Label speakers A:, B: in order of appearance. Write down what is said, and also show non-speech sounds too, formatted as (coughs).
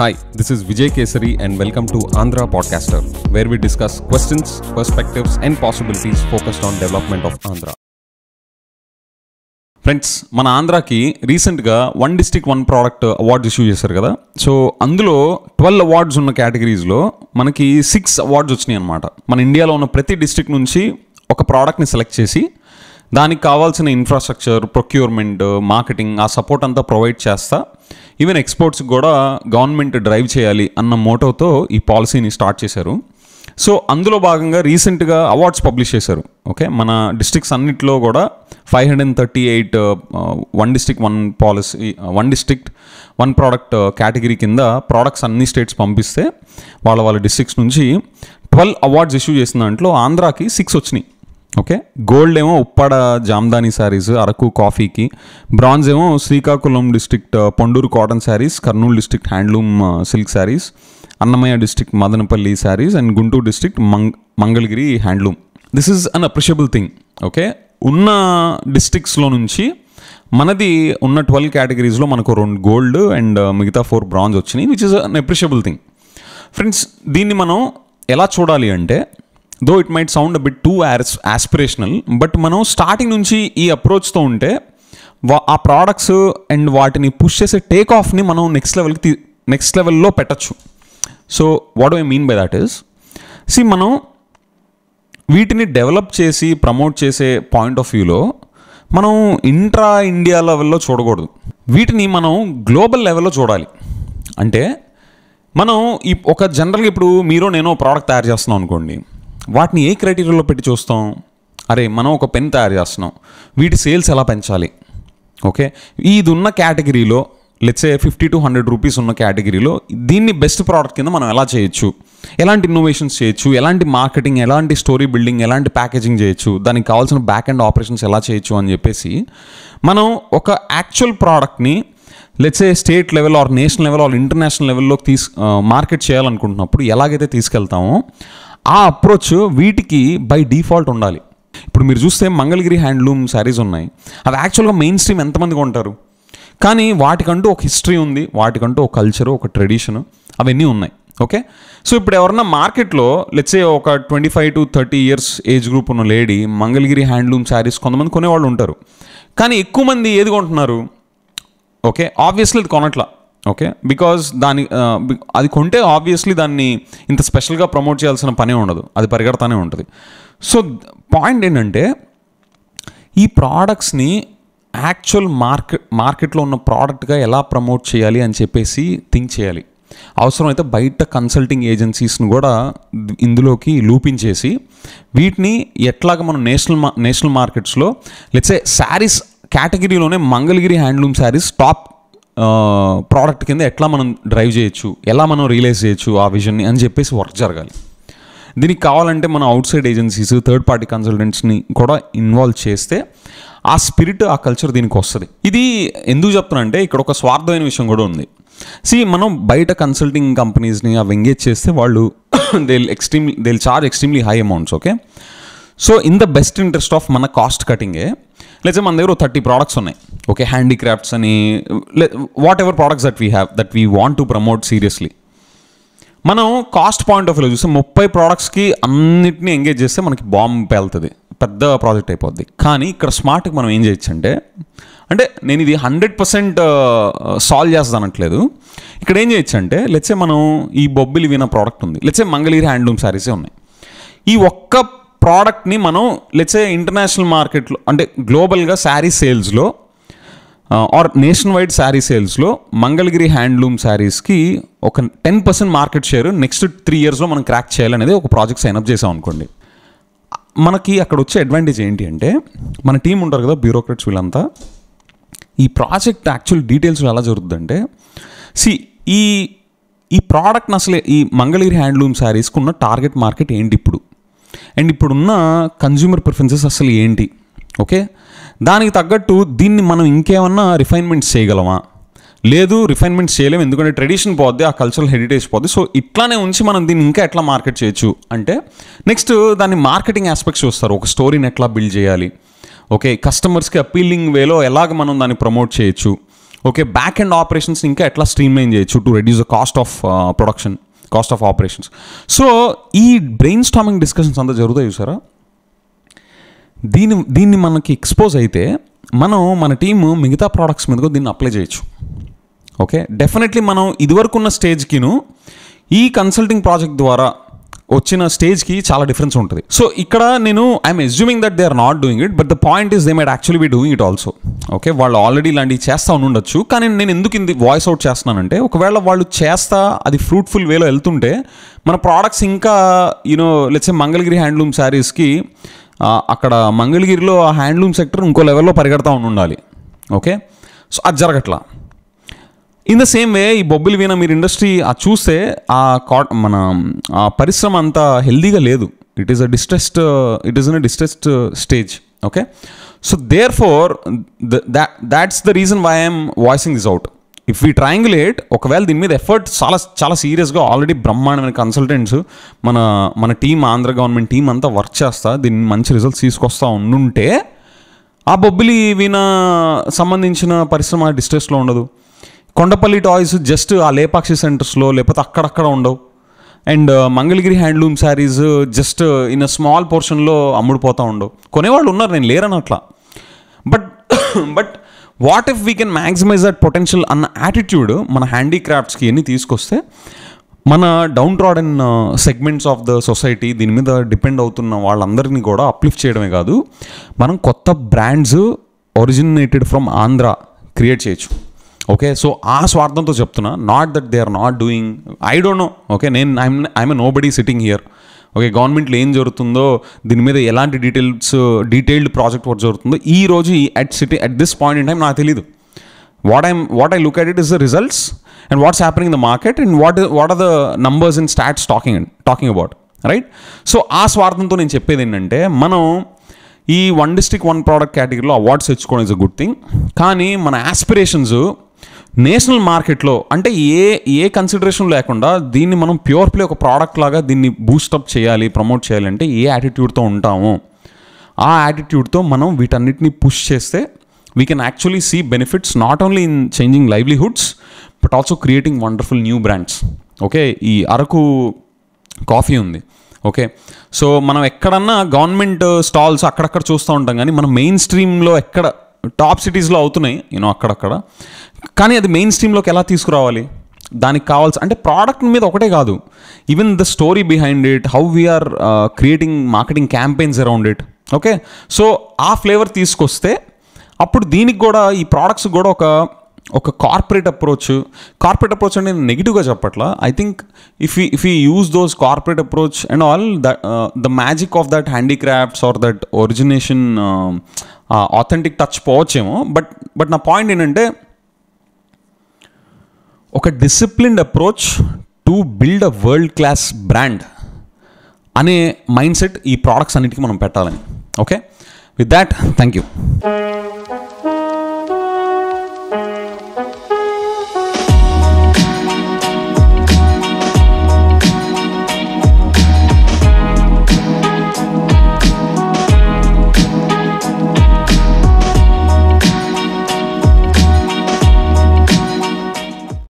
A: hi this is Vijay Kesari and welcome to Andhra podcaster where we discuss questions perspectives and possibilities focused on development of Andhra friends మన ఆంధ్రాకి రీసెంట్గా one district one product awards issue చేశారు కదా so అందులో twelve awards ఉన్న కేటగిరీస్లో మనకి six awards వచ్చినాయి అనమాట మన ఇండియాలో ఉన్న ప్రతి డిస్టిక్ నుంచి ఒక ప్రోడక్ట్ని సెలెక్ట్ చేసి దానికి కావాల్సిన ఇన్ఫ్రాస్ట్రక్చర్ ప్రొక్యూర్మెంట్ మార్కెటింగ్ ఆ సపోర్ట్ అంతా ప్రొవైడ్ చేస్తా ఈవెన్ ఎక్స్పోర్ట్స్ కూడా గవర్నమెంట్ డ్రైవ్ చేయాలి అన్న మోటోతో ఈ పాలసీని స్టార్ట్ చేశారు సో అందులో భాగంగా రీసెంట్గా అవార్డ్స్ పబ్లిష్ చేశారు ఓకే మన డిస్ట్రిక్ట్స్ అన్నింటిలో కూడా five hundred and thirty eight one district one policy one district one product category కింద ప్రోడక్ట్స్ అన్ని స్టేట్స్ పంపిస్తే వాళ్ళ వాళ్ళ డిస్ట్రిక్ట్స్ నుంచి ట్వెల్వ్ అవార్డ్స్ ఇష్యూ చేసిన దాంట్లో ఆంధ్రాకి సిక్స్ వచ్చినాయి ఓకే గోల్డ్ ఏమో ఉప్పాడ జామ్దాని శారీస్ అరకు కాఫీకి బ్రాంజ్ ఏమో Srikakulam district Ponduru cotton saris Kurnool district handloom silk saris Annamayya district Madanapalli saris and Guntur district మంగ్ Mangalagiri handloom this is an appreciable thing okay ఉన్న డిస్టిక్స్లో నుంచి మనది ఉన్న ట్వెల్వ్ కేటగిరీస్లో మనకు రెండు గోల్డ్ అండ్ మిగతా ఫోర్ బ్రాంజ్ వచ్చినాయి which is an appreciable thing friends దీన్ని మనం ఎలా చూడాలి అంటే though it might sound bit too as aspirational but మనం స్టార్టింగ్ నుంచి ఈ అప్రోచ్తో ఉంటే ఆ ప్రోడక్ట్స్ అండ్ వాటిని పుష్ చేసే టేక్ ఆఫ్ని మనం నెక్స్ట్ లెవెల్కి నెక్స్ట్ లెవెల్లో పెట్టచ్చు so what I mean by that is see మనం వీటిని డెవలప్ చేసి ప్రమోట్ చేసే పాయింట్ ఆఫ్ వ్యూలో మనం ఇంట్రా ఇండియా లెవెల్లో చూడకూడదు వీటిని మనం గ్లోబల్ లెవెల్లో చూడాలి అంటే మనం ఈ ఒక జనరల్గా ఇప్పుడు మీరు నేను ప్రోడక్ట్ తయారు చేస్తున్నాం అనుకోండి వాటిని ఏ క్రైటీరియాలో పెట్టి చూస్తాం అరే మనం ఒక పెన్ తయారు చేస్తున్నాం వీటి సేల్స్ ఎలా పెంచాలి ఓకే ఇది ఉన్న కేటగిరీలో let's say fifty to hundred rupees ఉన్న కేటగిరీలో దీన్ని బెస్ట్ ప్రోడక్ట్ కింద మనం ఎలా చేయొచ్చు ఎలాంటి ఇన్నోవేషన్స్ చేయొచ్చు ఎలాంటి మార్కెటింగ్ ఎలాంటి స్టోరీ బిల్డింగ్ ఎలాంటి ప్యాకేజింగ్ చేయొచ్చు దానికి కావాల్సిన బ్యాక్ అండ్ ఆపరేషన్స్ ఎలా చేయొచ్చు అని చెప్పేసి మనం ఒక యాక్చువల్ ప్రోడక్ట్ని let's say state level or national level or international లెవెల్లో తీసు మార్కెట్ చేయాలనుకుంటున్నప్పుడు ఎలాగైతే తీసుకెళ్తామో ఆ అప్రోచ్ వీటికి బై డిఫాల్ట్ ఉండాలి ఇప్పుడు మీరు చూస్తే మంగళగిరి హ్యాండ్లూమ్ శారీస్ ఉన్నాయి అవి యాక్చువల్గా మెయిన్ స్ట్రీమ్ ఎంతమంది కొంటారు కానీ వాటికంటూ ఒక హిస్టరీ ఉంది వాటికంటూ ఒక కల్చర్ ఒక ట్రెడిషన్ అవన్నీ ఉన్నాయి ఓకే సో ఇప్పుడు ఎవరన్నా మార్కెట్లో లెచ్చే ఒక twenty five to thirty years age group ఉన్న లేడీ మంగళగిరి హ్యాండ్లూమ్ శారీస్ కొంతమంది కొనేవాళ్ళు ఉంటారు కానీ ఎక్కువ మంది ఏది కొంటున్నారు ఓకే ఆబ్వియస్లీ అది కొనట్లా ఓకే బికాజ్ దాని అది కొంటే ఆబ్వియస్లీ దాన్ని ఇంత స్పెషల్గా ప్రమోట్ చేయాల్సిన పనే ఉండదు అది పరిగెడతానే ఉంటుంది సో పాయింట్ ఏంటంటే ఈ ప్రోడక్ట్స్ని యాక్చువల్ మార్కెట్ మార్కెట్లో ఉన్న ప్రోడక్ట్గా ఎలా ప్రమోట్ చేయాలి అని చెప్పేసి థింక్ చేయాలి అవసరమైతే బయట కన్సల్టింగ్ ఏజెన్సీస్ని కూడా ఇందులోకి లూపించేసి వీటిని ఎట్లాగ మనం నేషనల్ మా నేషనల్ మార్కెట్స్లో లెట్సే శారీస్ కేటగిరీలోనే Mangalagiri handloom saris top product కింద ఎట్లా మనం డ్రైవ్ చేయొచ్చు ఎలా మనం రియలైజ్ చేయొచ్చు ఆ విజన్ని అని చెప్పేసి వర్క్ జరగాలి దీనికి కావాలంటే మనం outside agencies third party కన్సల్టెంట్స్ని కూడా ఇన్వాల్వ్ చేస్తే ఆ స్పిరిట్ ఆ కల్చర్ దీనికి వస్తుంది ఇది ఎందుకు చెప్తున్నా అంటే ఇక్కడ ఒక స్వార్థమైన విషయం కూడా ఉంది సి మనం బయట కన్సల్టింగ్ కంపెనీస్ని అవి ఎంగేజ్ చేస్తే వాళ్ళు they extreme they charge extremely high amounts okay so in the best interest of మన కాస్ట్ కటింగే లేదా మన దగ్గర థర్టీ ప్రోడక్ట్స్ ఉన్నాయి ఓకే హ్యాండిక్రాఫ్ట్స్ అని whatever products that we have that we want to promote seriously మనం cost point of view చూస్తే ముప్పై ప్రోడక్ట్స్కి అన్నిటిని ఎంగేజ్ చేస్తే మనకి బాంబ్ పేలుతుంది పెద్ద ప్రాజెక్ట్ అయిపోద్ది కానీ ఇక్కడ స్మార్ట్కి మనం ఏం చేయొచ్చు అంటే అంటే నేను ఇది హండ్రెడ్ పర్సెంట్ సాల్వ్ చేస్తుంది అనట్లేదు ఇక్కడ ఏం చేయొచ్చు అంటే లెట్సే మనం ఈ బొబ్బిలి విన ప్రోడక్ట్ ఉంది లెట్సే మంగళగిరి హ్యాండ్లూమ్ శారీసే ఉన్నాయి ఈ ఒక్క ప్రోడక్ట్ని మనం లేచే ఇంటర్నేషనల్ మార్కెట్లో అంటే గ్లోబల్గా శారీ సేల్స్లో ఆర్ నేషన్ వైడ్ శారీ సేల్స్లో మంగళగిరి హ్యాండ్లూమ్ శారీస్కి ఒక ten percent market share next three ఇయర్స్లో మనం క్రాక్ చేయాలనేది ఒక ప్రాజెక్ట్ సైన్అప్ చేసాం అనుకోండి మనకి అక్కడ వచ్చే అడ్వాంటేజ్ ఏంటి అంటే మన టీం ఉంటారు కదా బ్యూరోక్రట్స్ వీళ్ళంతా ఈ ప్రాజెక్ట్ యాక్చువల్ డీటెయిల్స్ ఎలా జరుగుతుందంటే సి ఈ ఈ ప్రోడక్ట్ని అసలే ఈ మంగళగిరి హ్యాండ్లూమ్ శారీస్కి ఉన్న టార్గెట్ మార్కెట్ ఏంటి ఇప్పుడు అండ్ ఇప్పుడున్న కన్జ్యూమర్ ప్రిఫరెన్సెస్ అసలు ఏంటి ఓకే దానికి తగ్గట్టు దీన్ని మనం ఇంకేమన్నా రిఫైన్మెంట్స్ చేయగలమా లేదు రిఫైన్మెంట్స్ చేయలేము ఎందుకంటే ట్రెడిషన్ పోద్ది ఆ కల్చరల్ హెరిటేజ్ పోద్ది సో ఇట్లానే ఉంచి మనం దీన్ని ఇంకా ఎట్లా మార్కెట్ చేయొచ్చు అంటే నెక్స్ట్ దాన్ని మార్కెటింగ్ ఆస్పెక్ట్స్ చూస్తారు ఒక స్టోరీని ఎట్లా బిల్డ్ చేయాలి ఓకే కస్టమర్స్కి అపీలింగ్ వేలో ఎలాగ మనం దాన్ని ప్రమోట్ చేయొచ్చు ఓకే బ్యాక్ అండ్ ఆపరేషన్స్ ఇంకా ఎట్లా స్ట్రీమ్లైన్ చేయొచ్చు to reduce the cost of production cost of operations so ఈ బ్రెయిన్ స్టామింగ్ డిస్కషన్స్ అంతా జరుగుతాయి చూసారా దీని దీన్ని మనకి ఎక్స్పోజ్ అయితే మనం మన టీము మిగతా ప్రోడక్ట్స్ మీద దీన్ని అప్లై చేయొచ్చు ఓకే డెఫినెట్లీ మనం ఇదివరకు ఉన్న స్టేజ్కిను ఈ కన్సల్టింగ్ ప్రాజెక్ట్ ద్వారా వచ్చిన స్టేజ్కి చాలా డిఫరెన్స్ ఉంటుంది సో ఇక్కడ నేను I'm assuming that they are not doing it but the point is they might actually be doing it also okay వాళ్ళు ఆల్రెడీ ఇలాంటివి చేస్తూ ఉండొచ్చు కానీ నేను ఎందుకు ఇది వాయిస్ అవుట్ చేస్తున్నానంటే ఒకవేళ వాళ్ళు చేస్తా అది ఫ్రూట్ఫుల్ వేలో వెళ్తుంటే మన ప్రోడక్ట్స్ ఇంకా యూనో లెట్సే మంగళగిరి హ్యాండ్లూమ్ శారీస్కి అక్కడ మంగళగిరిలో ఆ హ్యాండ్లూమ్ సెక్టర్ ఇంకో లెవెల్లో పరిగెడతా ఉండాలి ఓకే సో అది జరగట్లా ఇన్ ద సేమ్ వే ఈ బొబ్బిలి వీణ మీరు ఇండస్ట్రీ ఆ చూస్తే ఆ కా మన ఆ పరిశ్రమ అంత హెల్దీగా లేదు it is a distressed it is in a distressed stage okay so therefore that's the reason why I'm voicing this out if we triangulate ఒకవేళ దీని మీద ఎఫర్ట్ చాలా చాలా సీరియస్గా ఆల్రెడీ బ్రహ్మాండమైన కన్సల్టెంట్స్ మన మన టీం ఆంధ్ర గవర్నమెంట్ టీం అంతా వర్క్ చేస్తా దీన్ని మంచి రిజల్ట్స్ తీసుకొస్తా ఉండుంటే ఆ బొబ్బిలి వీణ సంబంధించిన పరిశ్రమ డిస్ట్రెస్లో ఉండదు కొండపల్లి టాయ్స్ జస్ట్ ఆ లేపాక్షి సెంటర్స్లో లేకపోతే అక్కడక్కడ ఉండవు and uh, Mangalagiri handloom saris just in a small పోర్షన్లో అమ్ముడుపోతూ ఉండవు కొనేవాళ్ళు ఉన్నారు నేను అట్లా but (coughs) but what if we can maximize that potential అన్న యాటిట్యూడ్ మన హ్యాండీక్రాఫ్ట్స్కి ఎన్ని తీసుకొస్తే మన downtrodden segments of the society దీని మీద డిపెండ్ అవుతున్న వాళ్ళందరినీ కూడా అప్లిఫ్ట్ చేయడమే కాదు మనం కొత్త brands originated from Andhra create చేయొచ్చు ఓకే సో ఆ స్వార్థంతో చెప్తున్నా not that they are not doing I don't know okay నేను I'm I'm nobody sitting here okay గవర్నమెంట్లో ఏం జరుగుతుందో దీని మీద ఎలాంటి డీటెయిల్స్ డీటెయిల్డ్ ప్రాజెక్ట్ వర్క్ జరుగుతుందో ఈ రోజు at city at this point in time నాకు తెలియదు what I'm what I look at it is the results and what's happening the market and what what are the numbers in stats talking talking about right so ఆ స్వార్థంతో నేను చెప్పేది ఏంటంటే మనం ఈ one district one product కేటగిరీలో awards తెచ్చుకోవడం is a good thing కానీ మన యాస్పిరేషన్స్ నేషనల్ మార్కెట్లో అంటే ఏ ఏ కన్సిడరేషన్ లేకుండా దీన్ని మనం ప్యూర్ ప్లే ఒక ప్రోడక్ట్ లాగా దీన్ని బూస్టప్ చేయాలి ప్రమోట్ చేయాలంటే ఏ యాటిట్యూడ్తో ఉంటాము ఆ యాటిట్యూడ్తో మనం వీటన్నిటిని పుష్ చేస్తే we can actually see benefits not only in changing livelihoods but also creating wonderful new brands okay ఈ అరకు కాఫీ ఉంది ఓకే సో మనం ఎక్కడన్నా గవర్నమెంట్ స్టాల్స్ అక్కడక్కడ చూస్తూ ఉంటాం కానీ మనం మెయిన్ స్ట్రీమ్లో ఎక్కడ టాప్ సిటీస్లో అవుతున్నాయి యూనో అక్కడక్కడ కానీ అది మెయిన్ స్ట్రీమ్లోకి ఎలా తీసుకురావాలి దానికి కావాల్సి అంటే ప్రోడక్ట్ మీద ఒకటే కాదు even the story behind it how we're creating marketing campaigns around it okay so ఆ ఫ్లేవర్ తీసుకొస్తే అప్పుడు దీనికి కూడా ఈ ప్రోడక్ట్స్ కూడా ఒక ఒక కార్పొరేట్ అప్రోచ్ కార్పొరేట్ అప్రోచ్ అంటే నేను నెగిటివ్గా చెప్పట్లా I think if you if you use those corporate approach and all the the magic of that handicrafts or that origination authentic touch పోవచ్చేమో బట్ బట్ నా పాయింట్ ఏంటంటే ఒక disciplined approach to build a world class brand అనే mindset ఈ products అన్నిటికీ మనం పెట్టాలని okay with that thank you